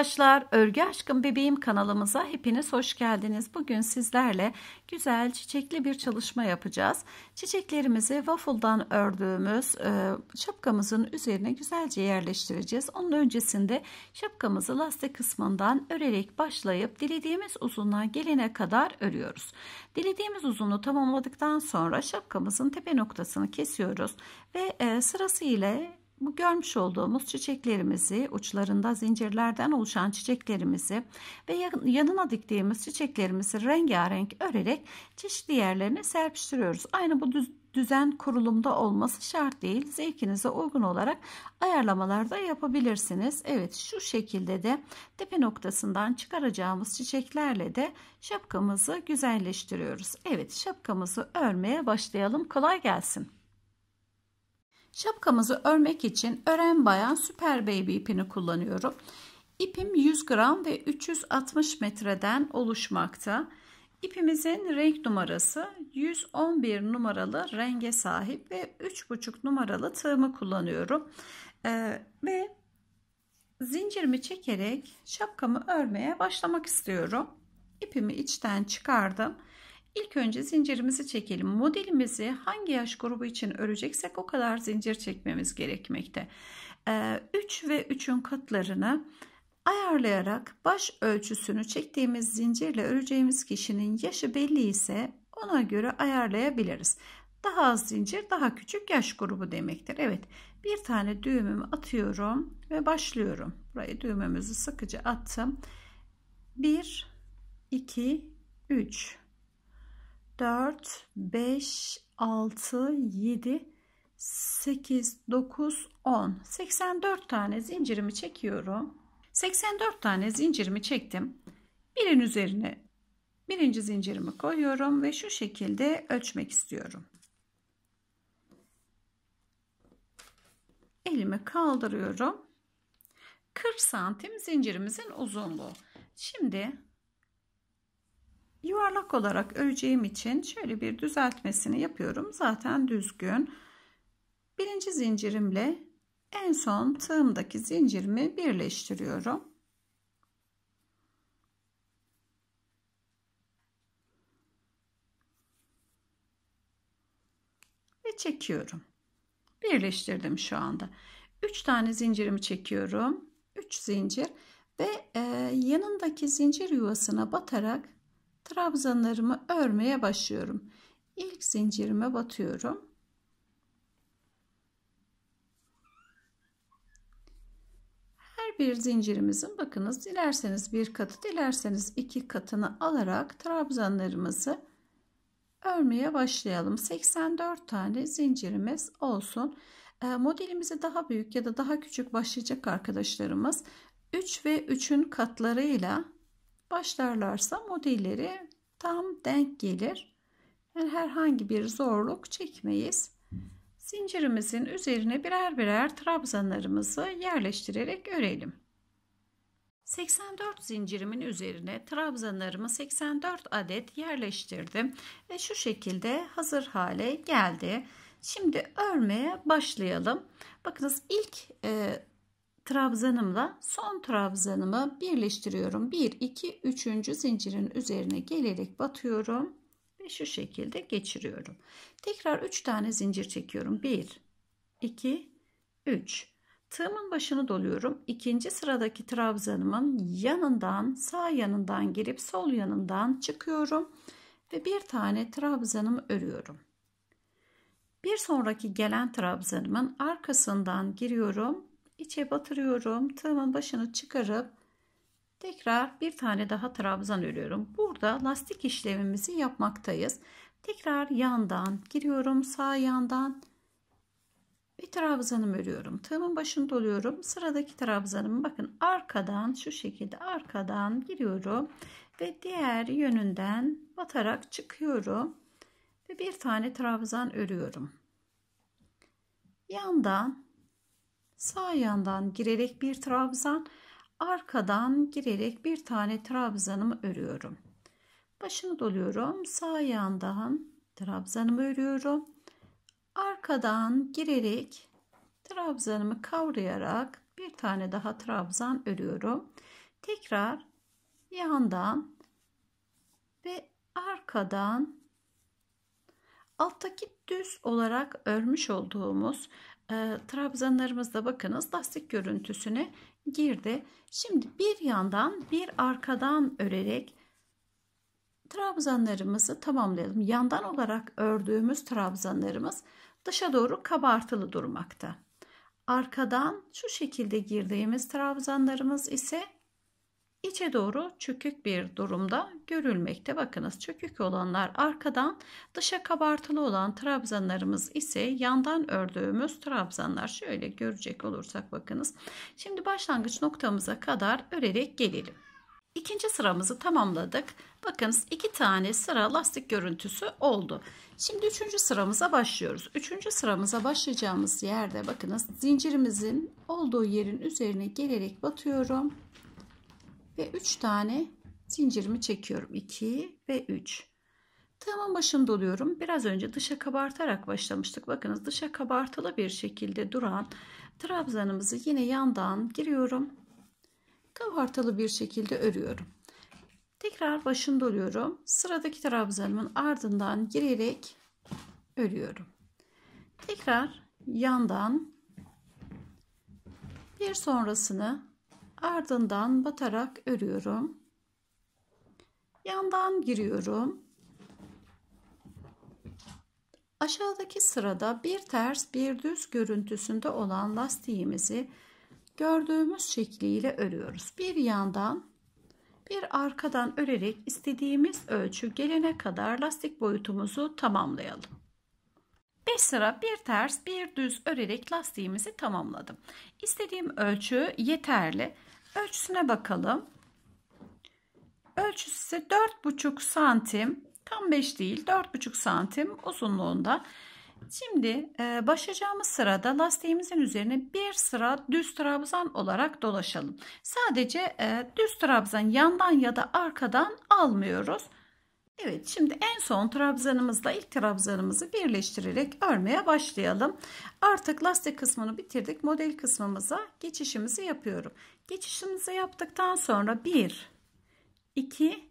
arkadaşlar, Örgü Aşkım Bebeğim kanalımıza hepiniz hoş geldiniz. Bugün sizlerle güzel çiçekli bir çalışma yapacağız. Çiçeklerimizi waffle'dan ördüğümüz e, şapkamızın üzerine güzelce yerleştireceğiz. Onun öncesinde şapkamızı lastik kısmından örerek başlayıp dilediğimiz uzunluğa gelene kadar örüyoruz. Dilediğimiz uzunluğu tamamladıktan sonra şapkamızın tepe noktasını kesiyoruz ve e, sırası ile bu görmüş olduğumuz çiçeklerimizi uçlarında zincirlerden oluşan çiçeklerimizi ve yanına diktiğimiz çiçeklerimizi rengarenk örerek çeşitli yerlerine serpiştiriyoruz. Aynı bu düzen kurulumda olması şart değil. Zevkinize uygun olarak ayarlamalar da yapabilirsiniz. Evet şu şekilde de tepe noktasından çıkaracağımız çiçeklerle de şapkamızı güzelleştiriyoruz. Evet şapkamızı örmeye başlayalım. Kolay gelsin. Şapkamızı örmek için Ören Bayan Süper Baby ipini kullanıyorum. İpim 100 gram ve 360 metreden oluşmakta. İpimizin renk numarası 111 numaralı renge sahip ve 3,5 numaralı tığımı kullanıyorum. Ee, ve zincirimi çekerek şapkamı örmeye başlamak istiyorum. İpimi içten çıkardım. İlk önce zincirimizi çekelim. Modelimizi hangi yaş grubu için öreceksek o kadar zincir çekmemiz gerekmekte. 3 ee, ve 3'ün katlarını ayarlayarak baş ölçüsünü çektiğimiz zincirle öreceğimiz kişinin yaşı belli ise ona göre ayarlayabiliriz. Daha az zincir daha küçük yaş grubu demektir. Evet bir tane düğümümü atıyorum ve başlıyorum. Buraya düğümümüzü sıkıca attım. 1, 2, 3. 4, 5, 6, 7, 8, 9, 10. 84 tane zincirimi çekiyorum. 84 tane zincirimi çektim. Birin üzerine birinci zincirimi koyuyorum ve şu şekilde ölçmek istiyorum. Elimi kaldırıyorum. 40 santim zincirimizin uzunluğu. Şimdi yuvarlak olarak öreceğim için şöyle bir düzeltmesini yapıyorum. Zaten düzgün. Birinci zincirimle en son tığımdaki zincirimi birleştiriyorum. Ve çekiyorum. Birleştirdim şu anda. 3 tane zincirimi çekiyorum. 3 zincir ve e, yanındaki zincir yuvasına batarak trabzanlarımı örmeye başlıyorum. İlk zincirime batıyorum. Her bir zincirimizin bakınız dilerseniz bir katı dilerseniz iki katını alarak trabzanlarımızı örmeye başlayalım. 84 tane zincirimiz olsun. Ee, modelimizi daha büyük ya da daha küçük başlayacak arkadaşlarımız 3 ve 3'ün katlarıyla başlarlarsa modelleri tam denk gelir. Yani herhangi bir zorluk çekmeyiz. Zincirimizin üzerine birer birer trabzanlarımızı yerleştirerek örelim. 84 zincirimin üzerine trabzanlarımı 84 adet yerleştirdim ve şu şekilde hazır hale geldi. Şimdi örmeye başlayalım. Bakınız ilk e, trabzanımla son trabzanımı birleştiriyorum. 1 2 3. zincirin üzerine gelerek batıyorum ve şu şekilde geçiriyorum. Tekrar 3 tane zincir çekiyorum. 1 2 3. Tığımın başını doluyorum. İkinci sıradaki trabzanımın yanından, sağ yanından girip sol yanından çıkıyorum ve bir tane trabzanımı örüyorum. Bir sonraki gelen trabzanımın arkasından giriyorum içe batırıyorum. Tığımın başını çıkarıp tekrar bir tane daha trabzan örüyorum. Burada lastik işlemimizi yapmaktayız. Tekrar yandan giriyorum sağ yandan bir trabzanım örüyorum. Tığımın başını doluyorum. Sıradaki trabzanım, bakın arkadan şu şekilde arkadan giriyorum ve diğer yönünden batarak çıkıyorum ve bir tane trabzan örüyorum. Yandan Sağ yandan girerek bir trabzan, arkadan girerek bir tane trabzanımı örüyorum. Başını doluyorum. Sağ yandan trabzanımı örüyorum. Arkadan girerek trabzanımı kavrayarak bir tane daha trabzan örüyorum. Tekrar yandan ve arkadan Alttaki düz olarak örmüş olduğumuz e, trabzanlarımızda bakınız lastik görüntüsüne girdi. Şimdi bir yandan bir arkadan örerek trabzanlarımızı tamamlayalım. Yandan olarak ördüğümüz trabzanlarımız dışa doğru kabartılı durmakta. Arkadan şu şekilde girdiğimiz trabzanlarımız ise içe doğru çökük bir durumda görülmekte. Bakınız çökük olanlar arkadan, dışa kabartılı olan trabzanlarımız ise yandan ördüğümüz trabzanlar. Şöyle görecek olursak bakınız. Şimdi başlangıç noktamıza kadar örerek gelelim. İkinci sıramızı tamamladık. Bakınız iki tane sıra lastik görüntüsü oldu. Şimdi üçüncü sıramıza başlıyoruz. Üçüncü sıramıza başlayacağımız yerde bakınız zincirimizin olduğu yerin üzerine gelerek batıyorum ve 3 tane zincirimi çekiyorum. 2 ve 3. Tığımın başını doluyorum. Biraz önce dışa kabartarak başlamıştık. Bakınız dışa kabartılı bir şekilde duran trabzanımızı yine yandan giriyorum. Kabartılı bir şekilde örüyorum. Tekrar başını doluyorum. Sıradaki trabzanımın ardından girerek örüyorum. Tekrar yandan bir sonrasını ardından batarak örüyorum yandan giriyorum aşağıdaki sırada bir ters bir düz görüntüsünde olan lastiğimizi gördüğümüz şekliyle örüyoruz bir yandan bir arkadan örerek istediğimiz ölçü gelene kadar lastik boyutumuzu tamamlayalım 5 sıra bir ters bir düz örerek lastiğimizi tamamladım. İstediğim ölçü yeterli. Ölçüsüne bakalım. Ölçüsü ise 4,5 santim. Tam 5 değil 4,5 santim uzunluğunda. Şimdi e, başlayacağımız sırada lastiğimizin üzerine bir sıra düz trabzan olarak dolaşalım. Sadece e, düz trabzan yandan ya da arkadan almıyoruz. Evet şimdi en son trabzanımızla ilk trabzanımızı birleştirerek örmeye başlayalım. Artık lastik kısmını bitirdik. Model kısmımıza geçişimizi yapıyorum. Geçişimizi yaptıktan sonra 1, 2,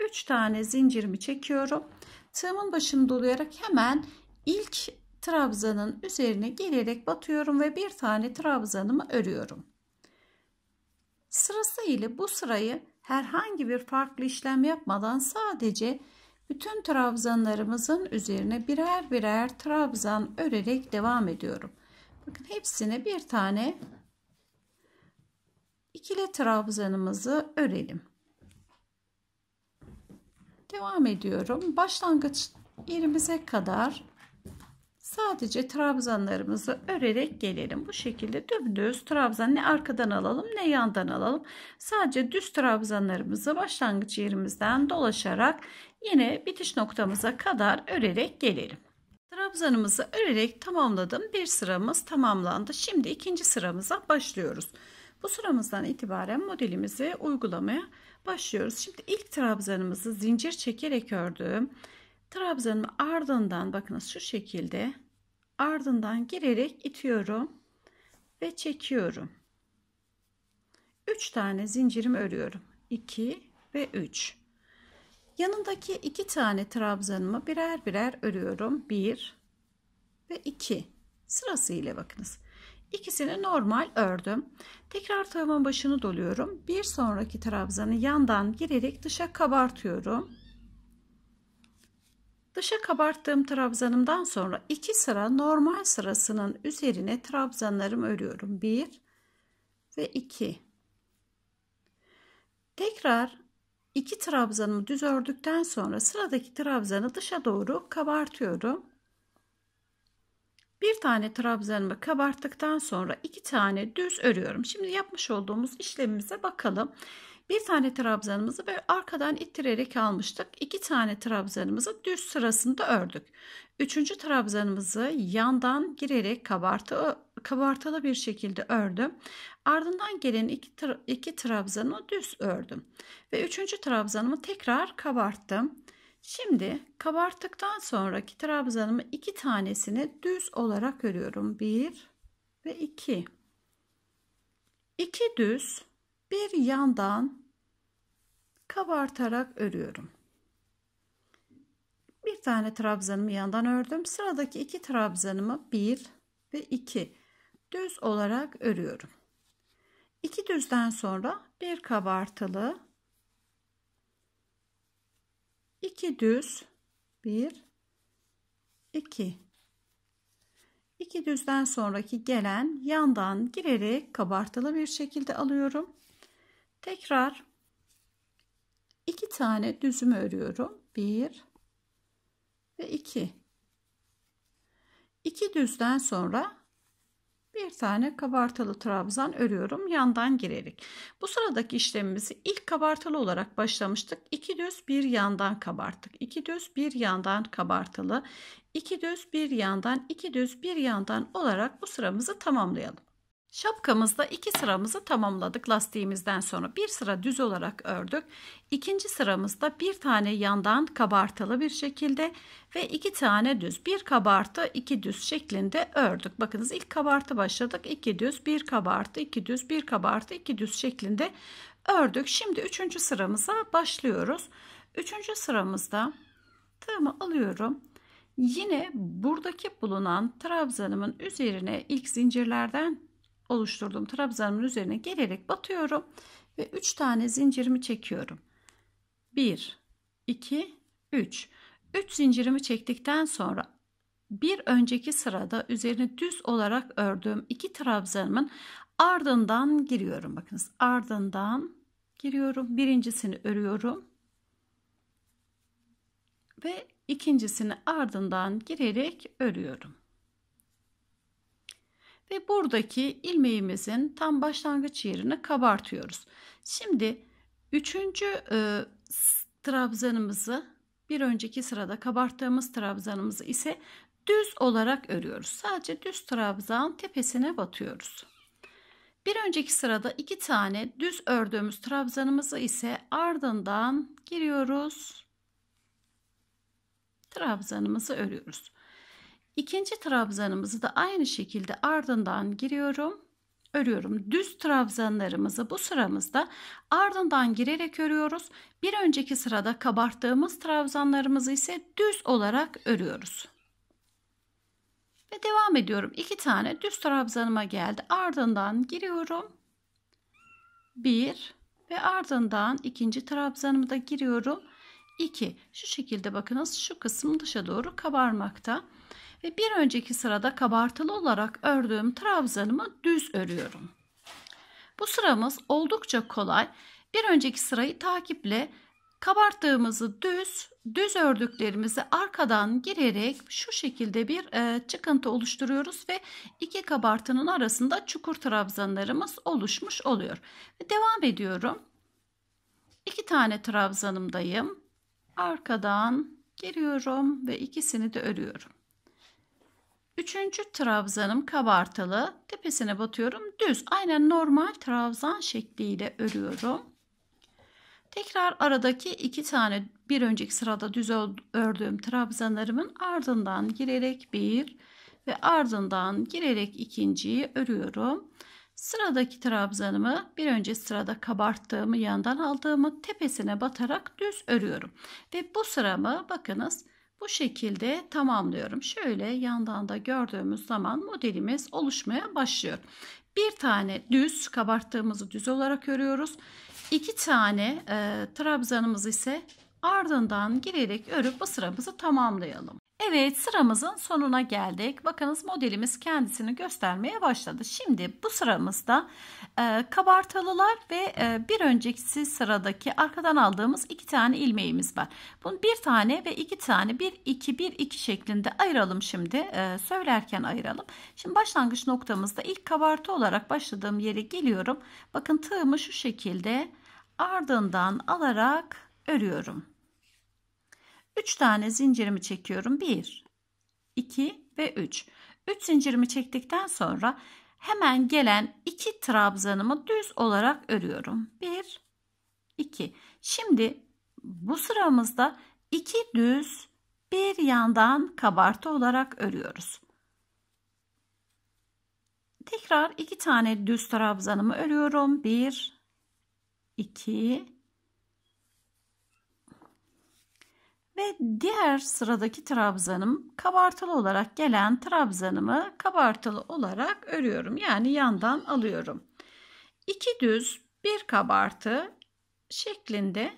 3 tane zincirimi çekiyorum. Tığımın başını dolayarak hemen ilk trabzanın üzerine gelerek batıyorum ve bir tane trabzanımı örüyorum. Sırası ile bu sırayı herhangi bir farklı işlem yapmadan sadece bütün trabzanlarımızın üzerine birer birer trabzan örerek devam ediyorum. Bakın hepsine bir tane ikili trabzanımızı örelim. Devam ediyorum. Başlangıç yerimize kadar Sadece trabzanlarımızı örerek gelelim. Bu şekilde dümdüz trabzan ne arkadan alalım ne yandan alalım. Sadece düz trabzanlarımızı başlangıç yerimizden dolaşarak yine bitiş noktamıza kadar örerek gelelim. Trabzanımızı örerek tamamladım. Bir sıramız tamamlandı. Şimdi ikinci sıramıza başlıyoruz. Bu sıramızdan itibaren modelimizi uygulamaya başlıyoruz. Şimdi ilk trabzanımızı zincir çekerek ördüm. Trabzanın ardından bakınız şu şekilde ardından girerek itiyorum ve çekiyorum. 3 tane zincirim örüyorum. 2 ve 3. Yanındaki 2 tane trabzanımı birer birer örüyorum. 1 ve 2. Sırasıyla bakınız. İkisini normal ördüm. Tekrar tığımın başını doluyorum. Bir sonraki trabzanı yandan girerek dışa kabartıyorum. Dışa kabarttığım trabzanımdan sonra iki sıra normal sırasının üzerine trabzanlarımı örüyorum. Bir ve iki. Tekrar iki trabzanımı düz ördükten sonra sıradaki trabzanı dışa doğru kabartıyorum. Bir tane trabzanımı kabarttıktan sonra iki tane düz örüyorum. Şimdi yapmış olduğumuz işlemimize bakalım. Bir tane trabzanımızı böyle arkadan ittirerek almıştık. İki tane trabzanımızı düz sırasında ördük. Üçüncü trabzanımızı yandan girerek kabartı, kabartılı bir şekilde ördüm. Ardından gelen iki, iki trabzanı düz ördüm. Ve üçüncü trabzanımı tekrar kabarttım. Şimdi kabarttıktan sonraki trabzanımı iki tanesini düz olarak örüyorum. Bir ve iki. İki düz bir yandan kabartarak örüyorum. Bir tane trabzanımı yandan ördüm. Sıradaki iki trabzanımı bir ve iki düz olarak örüyorum. İki düzden sonra bir kabartılı, iki düz, bir, iki. İki düzden sonraki gelen yandan girerek kabartılı bir şekilde alıyorum Tekrar iki tane düzümü örüyorum. Bir ve iki. İki düzden sonra bir tane kabartılı trabzan örüyorum yandan girerek. Bu sıradaki işlemimizi ilk kabartılı olarak başlamıştık. İki düz bir yandan kabarttık. İki düz bir yandan kabartılı. İki düz bir yandan iki düz bir yandan olarak bu sıramızı tamamlayalım. Şapkamızda iki sıramızı tamamladık lastiğimizden sonra. Bir sıra düz olarak ördük. İkinci sıramızda bir tane yandan kabartılı bir şekilde ve iki tane düz. Bir kabartı iki düz şeklinde ördük. Bakınız ilk kabartı başladık. iki düz, bir kabartı, iki düz, bir kabartı, iki düz şeklinde ördük. Şimdi üçüncü sıramıza başlıyoruz. Üçüncü sıramızda tığımı alıyorum. Yine buradaki bulunan trabzanımın üzerine ilk zincirlerden oluşturduğum trabzanın üzerine gelerek batıyorum ve 3 tane zincirimi çekiyorum. 1 2 3 3 zincirimi çektikten sonra bir önceki sırada üzerine düz olarak ördüğüm iki trabzanımın ardından giriyorum. Bakınız ardından giriyorum. Birincisini örüyorum. Ve ikincisini ardından girerek örüyorum ve buradaki ilmeğimizin tam başlangıç yerini kabartıyoruz. Şimdi üçüncü e, trabzanımızı bir önceki sırada kabarttığımız trabzanımızı ise düz olarak örüyoruz. Sadece düz trabzan tepesine batıyoruz. Bir önceki sırada iki tane düz ördüğümüz trabzanımızı ise ardından giriyoruz. Trabzanımızı örüyoruz. İkinci trabzanımızı da aynı şekilde ardından giriyorum. Örüyorum. Düz trabzanlarımızı bu sıramızda ardından girerek örüyoruz. Bir önceki sırada kabarttığımız trabzanlarımızı ise düz olarak örüyoruz. Ve devam ediyorum. İki tane düz trabzanıma geldi. Ardından giriyorum. Bir ve ardından ikinci trabzanımı da giriyorum. İki. Şu şekilde bakınız şu kısım dışa doğru kabarmakta ve bir önceki sırada kabartılı olarak ördüğüm trabzanımı düz örüyorum. Bu sıramız oldukça kolay. Bir önceki sırayı takiple kabarttığımızı düz, düz ördüklerimizi arkadan girerek şu şekilde bir e, çıkıntı oluşturuyoruz ve iki kabartının arasında çukur trabzanlarımız oluşmuş oluyor. Devam ediyorum. İki tane trabzanımdayım. Arkadan giriyorum ve ikisini de örüyorum. Üçüncü trabzanım kabartılı. Tepesine batıyorum düz. Aynen normal trabzan şekliyle örüyorum. Tekrar aradaki iki tane bir önceki sırada düz ördüğüm trabzanlarımın ardından girerek bir ve ardından girerek ikinciyi örüyorum. Sıradaki trabzanımı bir önce sırada kabarttığımı yandan aldığımı tepesine batarak düz örüyorum. Ve bu sıramı bakınız bu şekilde tamamlıyorum. Şöyle yandan da gördüğümüz zaman modelimiz oluşmaya başlıyor. Bir tane düz kabarttığımızı düz olarak örüyoruz. İki tane e, trabzanımız ise Ardından girerek örüp bu sıramızı tamamlayalım. Evet sıramızın sonuna geldik. Bakınız modelimiz kendisini göstermeye başladı. Şimdi bu sıramızda e, kabartalılar ve e, bir önceki sıradaki arkadan aldığımız iki tane ilmeğimiz var. Bunu bir tane ve iki tane bir iki bir iki şeklinde ayıralım şimdi e, söylerken ayıralım. Şimdi başlangıç noktamızda ilk kabartı olarak başladığım yere geliyorum. Bakın tığımı şu şekilde ardından alarak örüyorum. 3 tane zincirimi çekiyorum. 1, 2 ve 3. 3 zincirimi çektikten sonra hemen gelen 2 trabzanımı düz olarak örüyorum. 1, 2. Şimdi bu sıramızda 2 düz bir yandan kabartı olarak örüyoruz. Tekrar 2 tane düz trabzanımı örüyorum. 1, 2 Ve diğer sıradaki trabzanım kabartılı olarak gelen trabzanımı kabartılı olarak örüyorum. Yani yandan alıyorum. İki düz bir kabartı şeklinde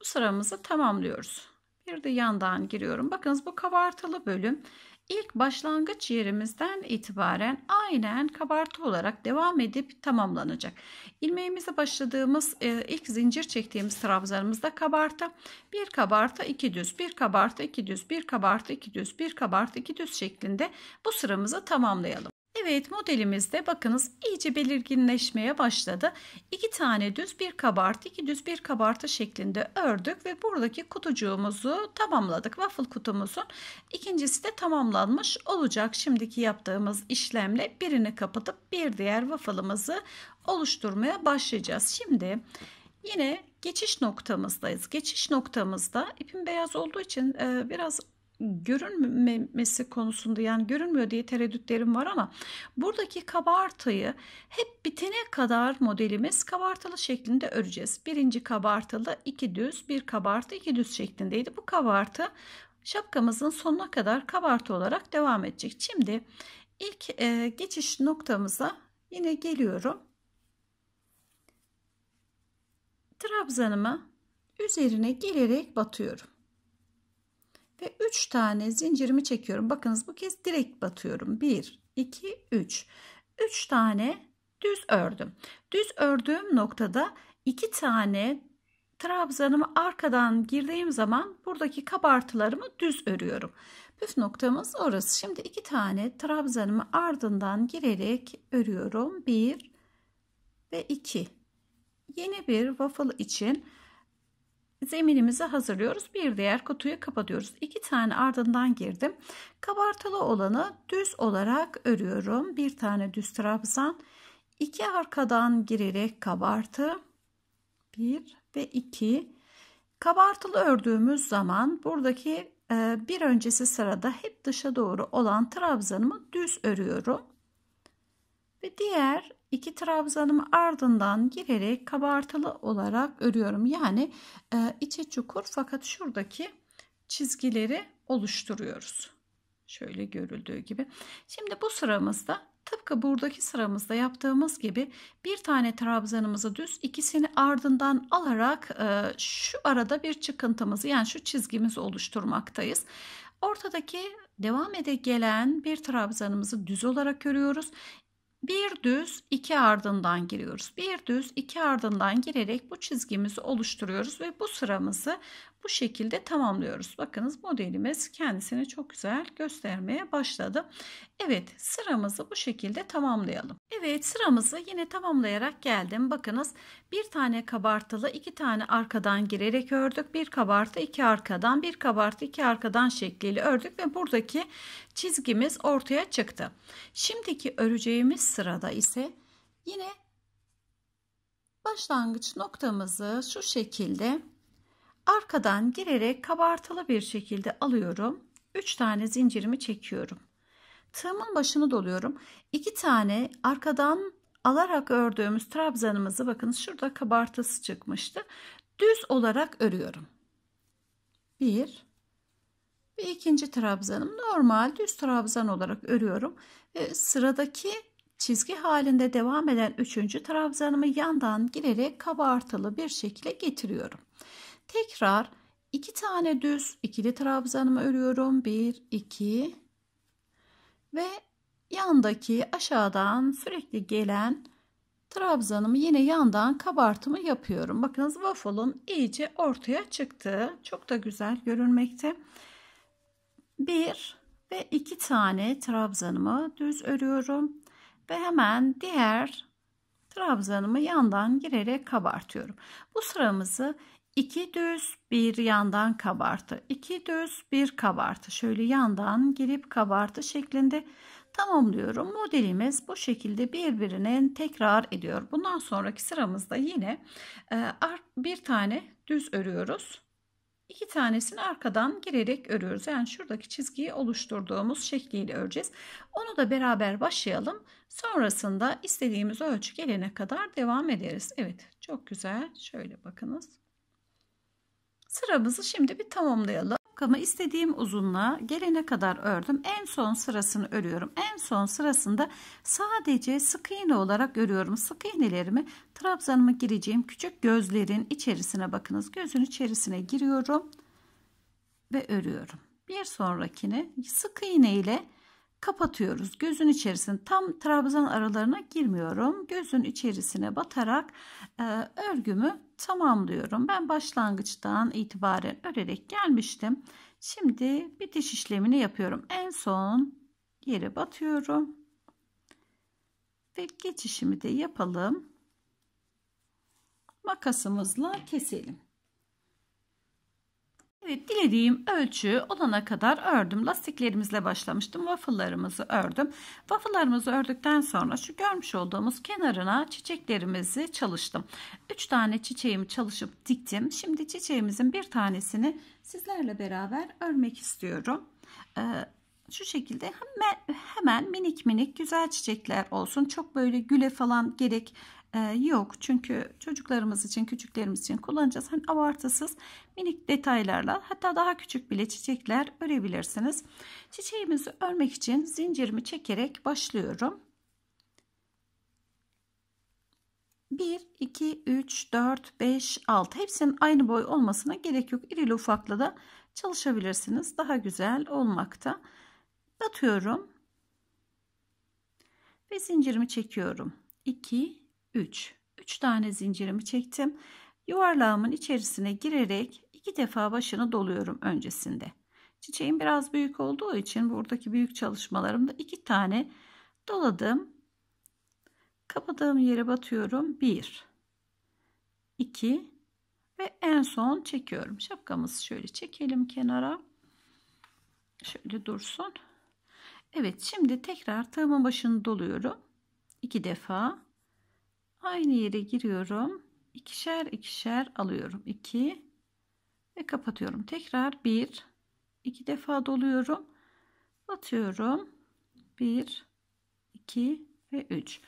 bu sıramızı tamamlıyoruz. Bir de yandan giriyorum. Bakınız bu kabartılı bölüm İlk başlangıç yerimizden itibaren aynen kabartı olarak devam edip tamamlanacak. İlmeğimize başladığımız e, ilk zincir çektiğimiz trabzanımızda kabartı. Bir kabartı iki düz, bir kabartı iki düz, bir kabartı iki düz, bir kabartı iki düz şeklinde bu sıramızı tamamlayalım. Evet modelimizde bakınız iyice belirginleşmeye başladı. İki tane düz bir kabartı, iki düz bir kabartı şeklinde ördük ve buradaki kutucuğumuzu tamamladık. Waffle kutumuzun ikincisi de tamamlanmış olacak. Şimdiki yaptığımız işlemle birini kapatıp bir diğer waffle'ımızı oluşturmaya başlayacağız. Şimdi yine geçiş noktamızdayız. Geçiş noktamızda ipim beyaz olduğu için e, biraz görünmemesi konusunda yani görünmüyor diye tereddütlerim var ama buradaki kabartıyı hep bitene kadar modelimiz kabartılı şeklinde öreceğiz. Birinci kabartılı iki düz bir kabartı iki düz şeklindeydi. Bu kabartı şapkamızın sonuna kadar kabartı olarak devam edecek. Şimdi ilk e, geçiş noktamıza yine geliyorum. Trabzanımı üzerine gelerek batıyorum ve 3 tane zincirimi çekiyorum. Bakınız bu kez direkt batıyorum. 1, 2, 3. 3 tane düz ördüm. Düz ördüğüm noktada 2 tane trabzanımı arkadan girdiğim zaman buradaki kabartılarımı düz örüyorum. Püf noktamız orası. Şimdi 2 tane trabzanımı ardından girerek örüyorum. 1 ve 2. Yeni bir waffle için zeminimizi hazırlıyoruz. Bir diğer kutuyu kapatıyoruz. İki tane ardından girdim. Kabartılı olanı düz olarak örüyorum. Bir tane düz trabzan. İki arkadan girerek kabartı. Bir ve iki. Kabartılı ördüğümüz zaman buradaki e, bir öncesi sırada hep dışa doğru olan trabzanımı düz örüyorum. Ve diğer iki trabzanımı ardından girerek kabartılı olarak örüyorum. Yani e, içe çukur fakat şuradaki çizgileri oluşturuyoruz. Şöyle görüldüğü gibi. Şimdi bu sıramızda tıpkı buradaki sıramızda yaptığımız gibi bir tane trabzanımızı düz ikisini ardından alarak e, şu arada bir çıkıntımızı yani şu çizgimizi oluşturmaktayız. Ortadaki devam ede gelen bir trabzanımızı düz olarak örüyoruz bir düz iki ardından giriyoruz. Bir düz iki ardından girerek bu çizgimizi oluşturuyoruz ve bu sıramızı bu şekilde tamamlıyoruz. Bakınız modelimiz kendisini çok güzel göstermeye başladı. Evet sıramızı bu şekilde tamamlayalım. Evet sıramızı yine tamamlayarak geldim. Bakınız bir tane kabartılı iki tane arkadan girerek ördük. Bir kabartı iki arkadan bir kabartı iki arkadan şekliyle ördük ve buradaki çizgimiz ortaya çıktı. Şimdiki öreceğimiz sırada ise yine başlangıç noktamızı şu şekilde arkadan girerek kabartılı bir şekilde alıyorum. 3 tane zincirimi çekiyorum. Tığımın başını doluyorum. İki tane arkadan alarak ördüğümüz trabzanımızı bakınız şurada kabartısı çıkmıştı. Düz olarak örüyorum. Bir ve ikinci trabzanım normal düz trabzan olarak örüyorum. Ve sıradaki çizgi halinde devam eden üçüncü trabzanımı yandan girerek kabartılı bir şekilde getiriyorum. Tekrar iki tane düz ikili trabzanımı örüyorum. 1 2 ve yandaki aşağıdan sürekli gelen trabzanımı yine yandan kabartımı yapıyorum. Bakınız waffle'ın iyice ortaya çıktı. Çok da güzel görünmekte. Bir ve iki tane trabzanımı düz örüyorum. Ve hemen diğer trabzanımı yandan girerek kabartıyorum. Bu sıramızı İki düz bir yandan kabartı 2 düz bir kabartı şöyle yandan girip kabartı şeklinde tamamlıyorum modelimiz bu şekilde birbirine tekrar ediyor bundan sonraki sıramızda yine e, bir tane düz örüyoruz iki tanesini arkadan girerek örüyoruz yani şuradaki çizgiyi oluşturduğumuz şekliyle öreceğiz onu da beraber başlayalım sonrasında istediğimiz ölçü gelene kadar devam ederiz Evet çok güzel şöyle bakınız Sıramızı şimdi bir tamamlayalım. Ama istediğim uzunluğa gelene kadar ördüm. En son sırasını örüyorum. En son sırasında sadece sık iğne olarak örüyorum. Sık iğnelerimi trabzanımı gireceğim küçük gözlerin içerisine bakınız. Gözün içerisine giriyorum ve örüyorum. Bir sonrakini sık iğne ile kapatıyoruz. Gözün içerisine tam trabzan aralarına girmiyorum. Gözün içerisine batarak e, örgümü tamamlıyorum. Ben başlangıçtan itibaren örerek gelmiştim. Şimdi bitiş işlemini yapıyorum. En son yere batıyorum. Ve geçişimi de yapalım. Makasımızla keselim. Evet dilediğim ölçü olana kadar ördüm. Lastiklerimizle başlamıştım. Waffle'larımızı ördüm. Waffle'larımızı ördükten sonra şu görmüş olduğumuz kenarına çiçeklerimizi çalıştım. 3 tane çiçeğimi çalışıp diktim. Şimdi çiçeğimizin bir tanesini sizlerle beraber örmek istiyorum. Ee, şu şekilde hemen, hemen minik minik güzel çiçekler olsun. Çok böyle güle falan gerek ee, yok. Çünkü çocuklarımız için, küçüklerimiz için kullanacağız. Hani abartısız minik detaylarla hatta daha küçük bile çiçekler örebilirsiniz. Çiçeğimizi örmek için zincirimi çekerek başlıyorum. 1, 2, 3, 4, 5, 6 hepsinin aynı boy olmasına gerek yok. İrili ufaklı da çalışabilirsiniz. Daha güzel olmakta. Batıyorum. Ve zincirimi çekiyorum. 2, 3. 3 tane zincirimi çektim. Yuvarlağımın içerisine girerek iki defa başını doluyorum öncesinde. Çiçeğim biraz büyük olduğu için buradaki büyük çalışmalarımda iki tane doladım. Kapadığım yere batıyorum. 1 2 ve en son çekiyorum. Şapkamızı şöyle çekelim kenara. Şöyle dursun. Evet şimdi tekrar tığımın başını doluyorum. iki defa Aynı yere giriyorum. ikişer ikişer alıyorum. 2 ve kapatıyorum. Tekrar 1 2 defa doluyorum. Batıyorum. 1 2 ve 3.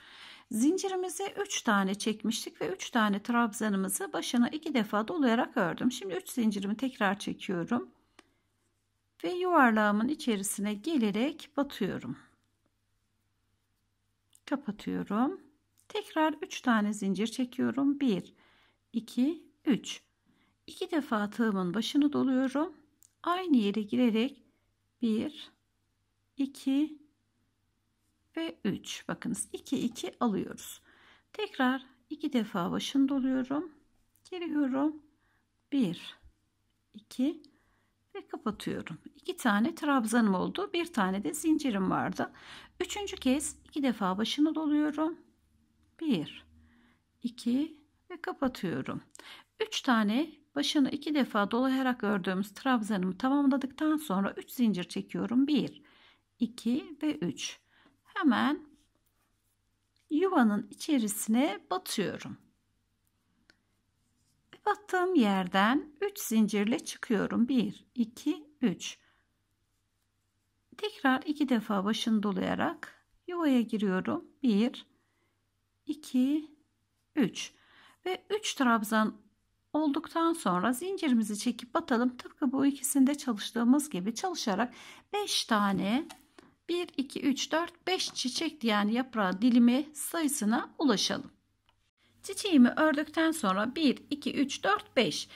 Zincirimizi 3 tane çekmiştik ve 3 tane trabzanımızı başına 2 defa dolayarak ördüm. Şimdi 3 zincirimi tekrar çekiyorum. Ve yuvarlağımın içerisine gelerek batıyorum. Kapatıyorum. Tekrar 3 tane zincir çekiyorum. 1, 2, 3. 2 defa tığımın başını doluyorum. Aynı yere girerek 1, 2 ve 3. Bakınız 2, 2 alıyoruz. Tekrar 2 defa başını doluyorum. Giriyorum. 1, 2 ve kapatıyorum. 2 tane trabzanım oldu. Bir tane de zincirim vardı. Üçüncü kez iki defa başını doluyorum. 1 2 ve kapatıyorum. 3 tane başını 2 defa dolayarak ördüğümüz trabzanımı tamamladıktan sonra 3 zincir çekiyorum. 1 2 ve 3. Hemen yuvanın içerisine batıyorum. Battığım yerden 3 zincirle çıkıyorum. 1 2 3. Tekrar 2 defa başını dolayarak yuvaya giriyorum. 1 2, 3 ve 3 trabzan olduktan sonra zincirimizi çekip batalım. Tıpkı bu ikisinde çalıştığımız gibi çalışarak 5 tane 1, 2, 3, 4, 5 çiçek yani yaprağı dilimi sayısına ulaşalım. Çiçeğimi ördükten sonra 1, 2, 3, 4, 5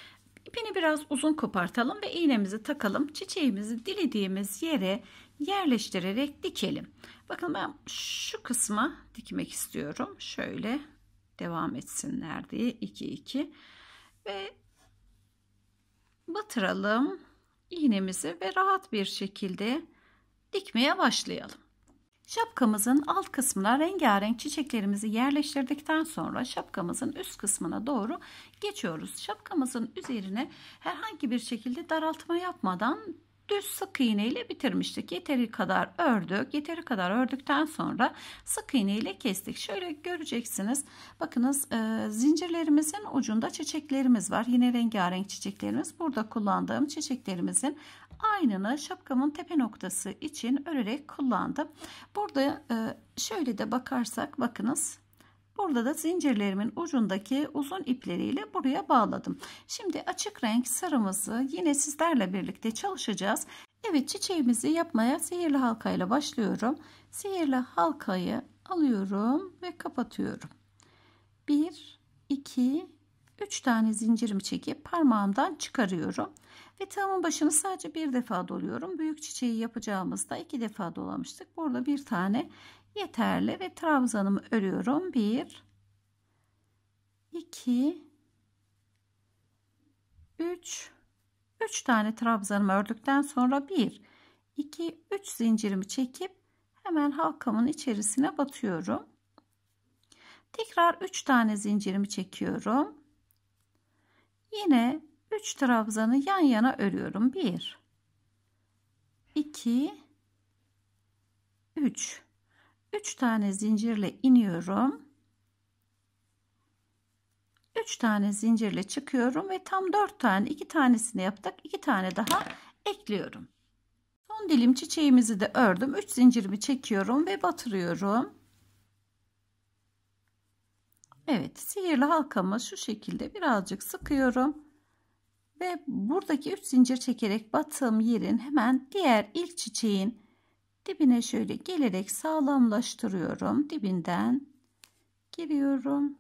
ipini biraz uzun kopartalım ve iğnemizi takalım. Çiçeğimizi dilediğimiz yere yerleştirerek dikelim. Bakın ben şu kısma dikmek istiyorum. Şöyle devam etsinler diye 2 2 ve batıralım iğnemizi ve rahat bir şekilde dikmeye başlayalım. Şapkamızın alt kısmına rengarenk çiçeklerimizi yerleştirdikten sonra şapkamızın üst kısmına doğru geçiyoruz. Şapkamızın üzerine herhangi bir şekilde daraltma yapmadan düz sık iğne ile bitirmiştik. Yeteri kadar ördük. Yeteri kadar ördükten sonra sık iğne ile kestik. Şöyle göreceksiniz. Bakınız e, zincirlerimizin ucunda çiçeklerimiz var. Yine rengarenk çiçeklerimiz. Burada kullandığım çiçeklerimizin aynını şapkamın tepe noktası için örerek kullandım. Burada e, şöyle de bakarsak bakınız Burada da zincirlerimin ucundaki uzun ipleriyle buraya bağladım. Şimdi açık renk sarımızı yine sizlerle birlikte çalışacağız. Evet çiçeğimizi yapmaya sihirli halkayla başlıyorum. Sihirli halkayı alıyorum ve kapatıyorum. 1, 2, 3 tane zincirimi çekip parmağımdan çıkarıyorum. Ve tığımın başını sadece bir defa doluyorum. Büyük çiçeği yapacağımızda iki defa dolamıştık. Burada bir tane yeterli ve trabzanımı örüyorum. 1 2 3 3 tane trabzanımı ördükten sonra 1 2 3 zincirimi çekip hemen halkamın içerisine batıyorum. Tekrar 3 tane zincirimi çekiyorum. Yine 3 trabzanı yan yana örüyorum. 1 2 3 3 tane zincirle iniyorum. 3 tane zincirle çıkıyorum ve tam 4 tane 2 tanesini yaptık. 2 tane daha ekliyorum. Son dilim çiçeğimizi de ördüm. 3 zincirimi çekiyorum ve batırıyorum. Evet sihirli halkamı şu şekilde birazcık sıkıyorum. Ve buradaki 3 zincir çekerek battığım yerin hemen diğer ilk çiçeğin Dibine şöyle gelerek sağlamlaştırıyorum. Dibinden giriyorum.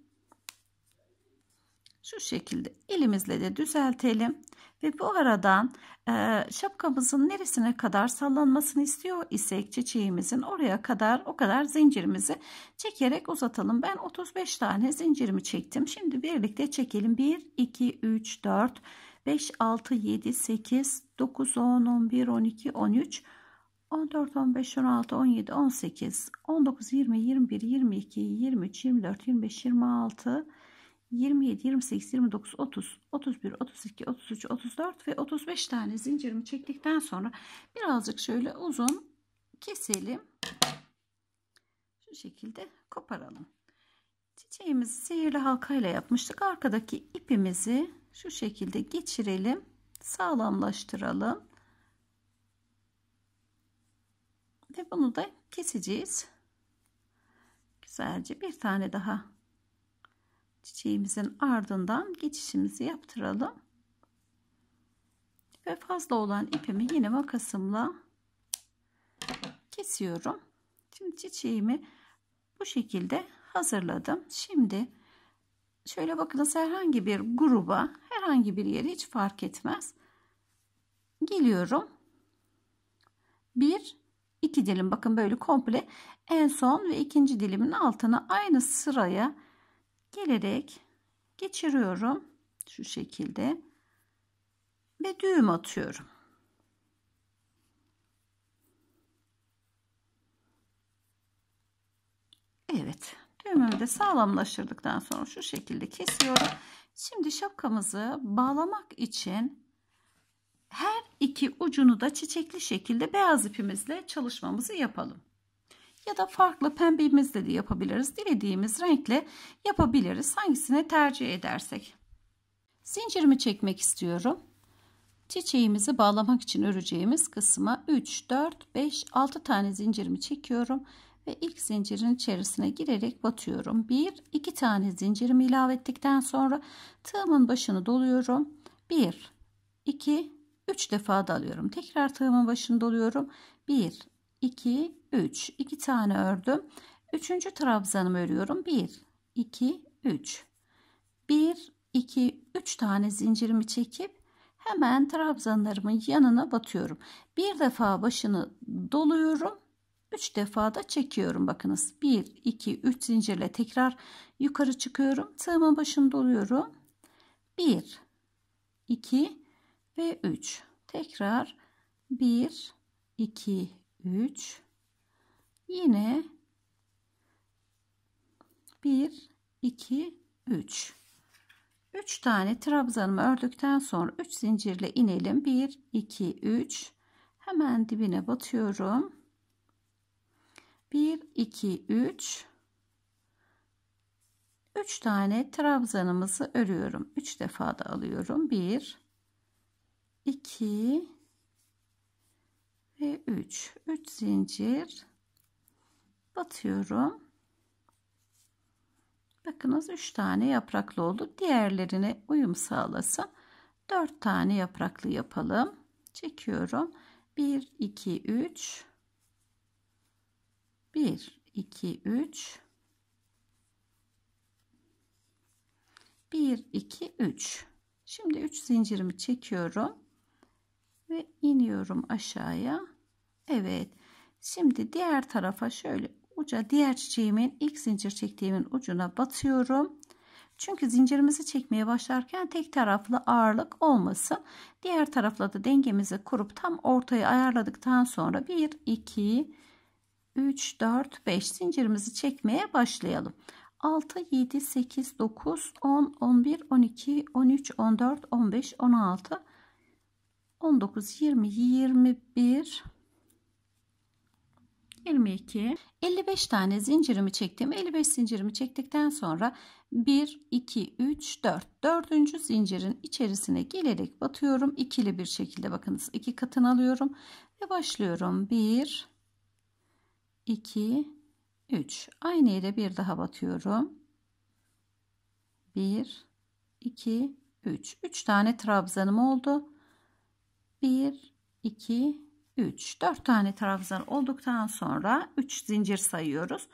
Şu şekilde elimizle de düzeltelim. Ve bu aradan e, şapkamızın neresine kadar sallanmasını istiyor isek çiçeğimizin oraya kadar o kadar zincirimizi çekerek uzatalım. Ben 35 tane zincirimi çektim. Şimdi birlikte çekelim. 1, 2, 3, 4, 5, 6, 7, 8, 9, 10, 11, 12, 13, 14, 15, 16, 17, 18, 19, 20, 21, 22, 23, 24, 25, 26, 27, 28, 29, 30, 31, 32, 33, 34 ve 35 tane zincirimi çektikten sonra birazcık şöyle uzun keselim. Şu şekilde koparalım. Çiçeğimizi sihirli halkayla yapmıştık. Arkadaki ipimizi şu şekilde geçirelim. Sağlamlaştıralım. Ve bunu da keseceğiz. Güzelce bir tane daha çiçeğimizin ardından geçişimizi yaptıralım. Ve fazla olan ipimi yine makasımla kesiyorum. Şimdi çiçeğimi bu şekilde hazırladım. Şimdi şöyle bakınız herhangi bir gruba, herhangi bir yere hiç fark etmez. Geliyorum. Bir iki dilim bakın böyle komple en son ve ikinci dilimin altına aynı sıraya gelerek geçiriyorum şu şekilde ve düğüm atıyorum. Evet düğümümü de sağlamlaştırdıktan sonra şu şekilde kesiyorum. Şimdi şapkamızı bağlamak için her iki ucunu da çiçekli şekilde beyaz ipimizle çalışmamızı yapalım. Ya da farklı pembemizle de yapabiliriz. Dilediğimiz renkle yapabiliriz. Hangisini tercih edersek. Zincirimi çekmek istiyorum. Çiçeğimizi bağlamak için öreceğimiz kısma 3, 4, 5, 6 tane zincirimi çekiyorum ve ilk zincirin içerisine girerek batıyorum. 1, 2 tane zincirimi ilave ettikten sonra tığımın başını doluyorum. 1, 2, 3 defa dalıyorum. Tekrar tığımın başında oluyorum. 1, 2, 3. 2 tane ördüm. 3. trabzanımı örüyorum. 1, 2, 3. 1, 2, 3 tane zincirimi çekip hemen trabzanlarımın yanına batıyorum. Bir defa başını doluyorum. 3 defa da çekiyorum bakınız 1 2 3 zincirle tekrar yukarı çıkıyorum tığımın başını doluyorum 1 2 ve 3. Tekrar 1, 2, 3. Yine 1, 2, 3. 3 tane trabzanımı ördükten sonra 3 zincirle inelim. 1, 2, 3. Hemen dibine batıyorum. 1, 2, 3. 3 tane trabzanımızı örüyorum. 3 defa da alıyorum. 1, 2 ve 3 3 zincir batıyorum bakınız 3 tane yapraklı oldu diğerlerine uyum sağlasa 4 tane yapraklı yapalım çekiyorum 1 2 3 1 2 3 1 2 3 şimdi 3 zincirimi çekiyorum ve iniyorum aşağıya. Evet. Şimdi diğer tarafa şöyle uca diğer çiçeğimin ilk zincir çektiğimin ucuna batıyorum. Çünkü zincirimizi çekmeye başlarken tek taraflı ağırlık olmasın. Diğer tarafla da dengemizi kurup tam ortaya ayarladıktan sonra 1 2 3 4 5 zincirimizi çekmeye başlayalım. 6 7 8 9 10 11 12 13 14 15 16 19, 20, 21, 22, 55 tane zincirimi çektim. 55 zincirimi çektikten sonra 1, 2, 3, 4. 4. zincirin içerisine gelerek batıyorum. ikili bir şekilde bakınız. iki katını alıyorum ve başlıyorum. 1, 2, 3. Aynı yere bir daha batıyorum. 1, 2, 3. 3 tane trabzanım oldu. 1, 2, 3. 4 tane trabzan olduktan sonra 3 zincir sayıyoruz.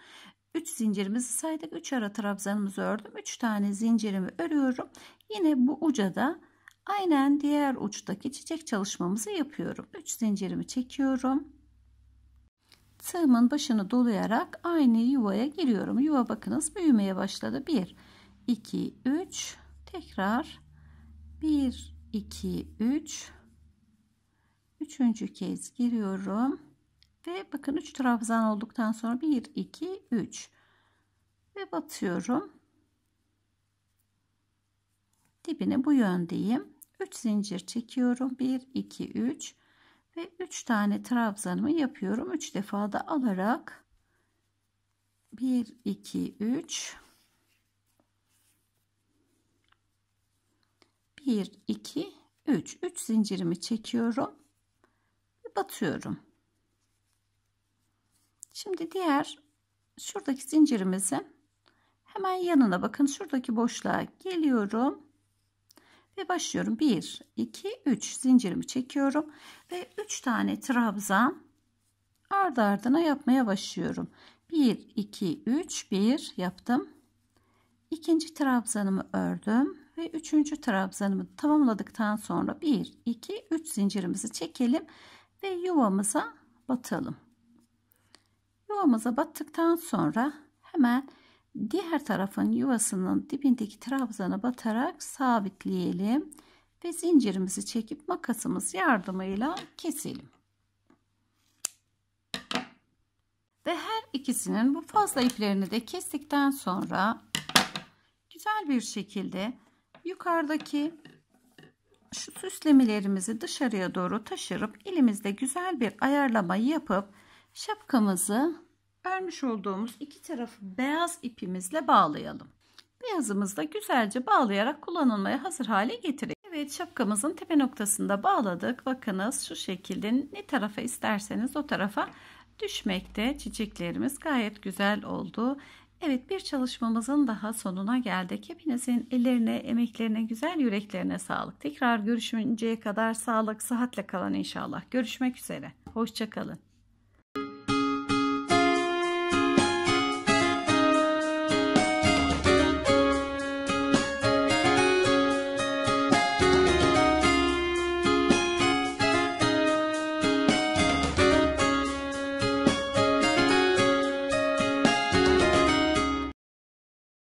3 zincirimizi saydık. 3 ara trabzanımızı ördüm. 3 tane zincirimi örüyorum. Yine bu uca da aynen diğer uçtaki çiçek çalışmamızı yapıyorum. 3 zincirimi çekiyorum. Tığımın başını dolayarak aynı yuvaya giriyorum. Yuva bakınız büyümeye başladı. 1, 2, 3. Tekrar 1, 2, 3. Üçüncü kez giriyorum. Ve bakın üç trabzan olduktan sonra 1, 2, 3. Ve batıyorum. Dibine bu yöndeyim. 3 zincir çekiyorum. 1, 2, 3. Ve 3 tane trabzanımı yapıyorum. 3 defa da alarak 1, 2, 3. 1, 2, 3. 3 zincirimi çekiyorum batıyorum. Şimdi diğer şuradaki zincirimizin hemen yanına bakın şuradaki boşluğa geliyorum ve başlıyorum 1 2 3 zincirimi çekiyorum ve 3 tane trabzan ardı ardına yapmaya başlıyorum 1 2 3 1 yaptım ikinci trabzanımı ördüm ve üçüncü trabzanımı tamamladıktan sonra 1 2 3 zincirimizi çekelim ve yuvamıza batalım. Yuvamıza battıktan sonra hemen diğer tarafın yuvasının dibindeki trabzana batarak sabitleyelim ve zincirimizi çekip makasımız yardımıyla keselim. Ve her ikisinin bu fazla iplerini de kestikten sonra güzel bir şekilde yukarıdaki şu süslemelerimizi dışarıya doğru taşırıp elimizde güzel bir ayarlama yapıp şapkamızı örmüş olduğumuz iki tarafı beyaz ipimizle bağlayalım. Beyazımızı da güzelce bağlayarak kullanılmaya hazır hale getirelim. Evet şapkamızın tepe noktasında bağladık. Bakınız şu şekilde ne tarafa isterseniz o tarafa düşmekte. Çiçeklerimiz gayet güzel oldu. Evet bir çalışmamızın daha sonuna geldik. Hepinizin ellerine, emeklerine, güzel yüreklerine sağlık. Tekrar görüşünceye kadar sağlık, sıhhatle kalın inşallah. Görüşmek üzere. Hoşçakalın.